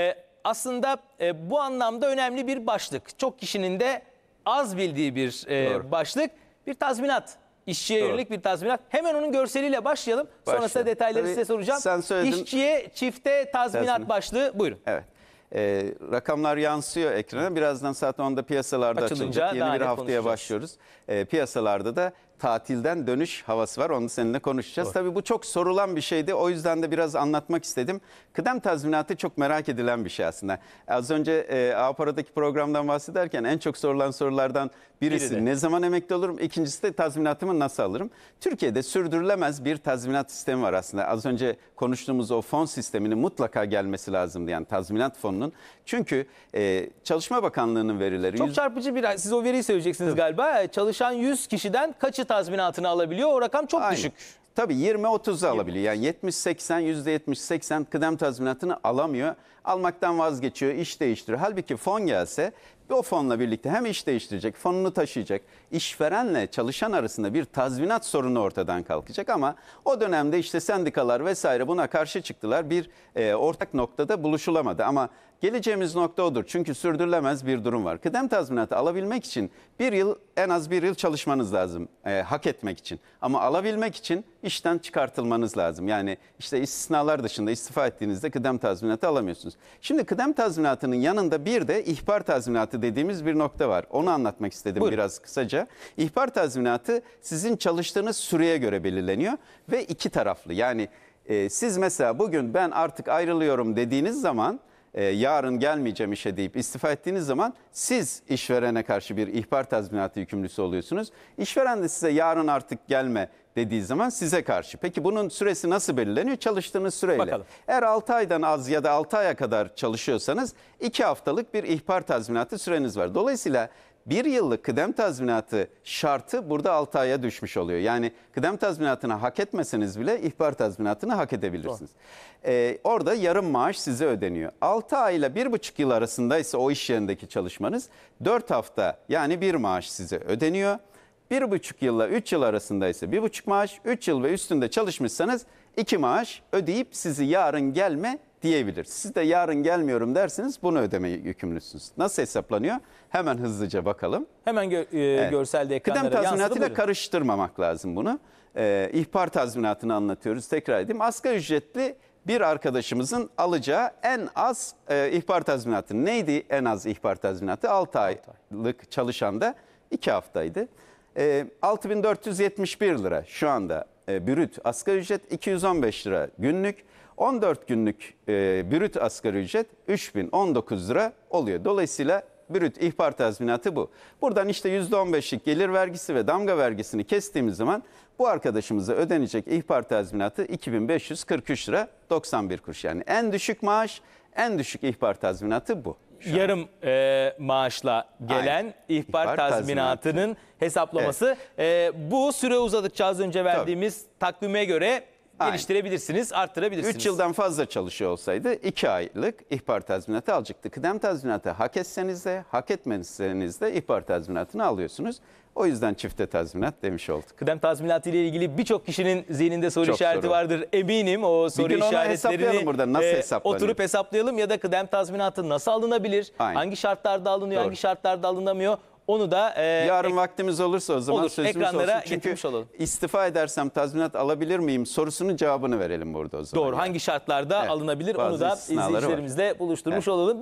Ee, aslında e, bu anlamda önemli bir başlık. Çok kişinin de az bildiği bir e, Doğru. başlık. Bir tazminat. İşçiye Doğru. yönelik bir tazminat. Hemen onun görseliyle başlayalım. Başlayalım. Sonrasında detayları Tabii size soracağım. Sen söyledin. İşçiye çifte tazminat Tazmin. başlığı. Buyurun. Evet. Ee, rakamlar yansıyor ekrana. Birazdan saat 10'da piyasalarda açılınca, açılacak. Yeni bir haftaya başlıyoruz. Ee, piyasalarda da tatilden dönüş havası var. Onu seninle konuşacağız. Doğru. Tabii bu çok sorulan bir şeydi. O yüzden de biraz anlatmak istedim. Kıdem tazminatı çok merak edilen bir şey aslında. Az önce e, Apara'daki programdan bahsederken en çok sorulan sorulardan birisi Biri ne zaman emekli olurum? İkincisi de tazminatımı nasıl alırım? Türkiye'de sürdürülemez bir tazminat sistemi var aslında. Az önce konuştuğumuz o fon sisteminin mutlaka gelmesi lazım Yani tazminat fonunun. Çünkü e, Çalışma Bakanlığı'nın verileri... Çok yüz... çarpıcı bir... Siz o veriyi seveceksiniz galiba. E, çalışan 100 kişiden kaçı tazminatını alabiliyor. O rakam çok Aynen. düşük. Tabii 20-30'a alabiliyor. Yani 70-80, %70-80 kıdem tazminatını alamıyor. Almaktan vazgeçiyor, iş değiştiriyor. Halbuki fon gelse o fonla birlikte hem iş değiştirecek, fonunu taşıyacak, işverenle çalışan arasında bir tazminat sorunu ortadan kalkacak ama o dönemde işte sendikalar vesaire buna karşı çıktılar. Bir e, ortak noktada buluşulamadı ama geleceğimiz nokta odur. Çünkü sürdürülemez bir durum var. Kıdem tazminatı alabilmek için bir yıl en az bir yıl çalışmanız lazım e, hak etmek için. Ama alabilmek için iş işten çıkartılmanız lazım. Yani işte istisnalar dışında istifa ettiğinizde kıdem tazminatı alamıyorsunuz. Şimdi kıdem tazminatının yanında bir de ihbar tazminatı dediğimiz bir nokta var. Onu anlatmak istedim Buyurun. biraz kısaca. İhbar tazminatı sizin çalıştığınız süreye göre belirleniyor ve iki taraflı. Yani e, siz mesela bugün ben artık ayrılıyorum dediğiniz zaman e, yarın gelmeyeceğim işe deyip istifa ettiğiniz zaman siz işverene karşı bir ihbar tazminatı yükümlüsü oluyorsunuz. İşveren de size yarın artık gelme dediği zaman size karşı. Peki bunun süresi nasıl belirleniyor? Çalıştığınız süreyle. Bakalım. Eğer 6 aydan az ya da 6 aya kadar çalışıyorsanız 2 haftalık bir ihbar tazminatı süreniz var. Dolayısıyla bir yıllık kıdem tazminatı şartı burada 6 aya düşmüş oluyor. Yani kıdem tazminatını hak etmeseniz bile ihbar tazminatını hak edebilirsiniz. Ee, orada yarım maaş size ödeniyor. 6 ay ile 1,5 yıl arasında ise o iş yerindeki çalışmanız 4 hafta yani bir maaş size ödeniyor. 1,5 yılla 3 yıl arasında ise 1,5 maaş, 3 yıl ve üstünde çalışmışsanız 2 maaş ödeyip sizi yarın gelme diyebilir. Siz de yarın gelmiyorum dersiniz bunu ödemeye yükümlüsünüz. Nasıl hesaplanıyor? Hemen hızlıca bakalım. Hemen gö e, evet. görselde ekranlara Kıdem tazminatıyla karıştırmamak lazım bunu. E, ihbar tazminatını anlatıyoruz. Tekrar edeyim. Asgari ücretli bir arkadaşımızın alacağı en az e, ihbar tazminatı. Neydi en az ihbar tazminatı? 6 aylık çalışan da 2 haftaydı. E, 6471 lira şu anda e, bürüt asgari ücret 215 lira günlük. 14 günlük e, bürüt asgari ücret 3019 lira oluyor. Dolayısıyla bürüt ihbar tazminatı bu. Buradan işte %15'lik gelir vergisi ve damga vergisini kestiğimiz zaman bu arkadaşımıza ödenecek ihbar tazminatı 2543 lira 91 kuruş. Yani en düşük maaş en düşük ihbar tazminatı bu. Yarım e, maaşla gelen Aynen. ihbar, ihbar tazminatının hesaplaması. Evet. E, bu süre uzadıkça az önce verdiğimiz Tabii. takvime göre Aynen. arttırabilirsiniz. 3 yıldan fazla çalışıyor olsaydı 2 aylık ihbar tazminatı alacaktı. Kıdem tazminatı hak etseniz de hak etmeseniz de ihbar tazminatını alıyorsunuz. O yüzden çifte tazminat demiş olduk. Kıdem tazminatı ile ilgili birçok kişinin zihninde soru Çok işareti soru. vardır. Eminim o soru Bir gün işaretlerini burada. Nasıl e, hesaplanıyor? oturup hesaplayalım ya da kıdem tazminatı nasıl alınabilir? Aynen. Hangi şartlarda alınıyor, Doğru. hangi şartlarda alınamıyor? Onu da e, yarın ek, vaktimiz olursa o zaman olur, sözümüz ekranlara olsun. Çünkü olalım. istifa edersem tazminat alabilir miyim sorusunun cevabını verelim burada o zaman. Doğru. Yani. Hangi şartlarda evet, alınabilir onu da izleyicilerimizle var. buluşturmuş evet. olalım.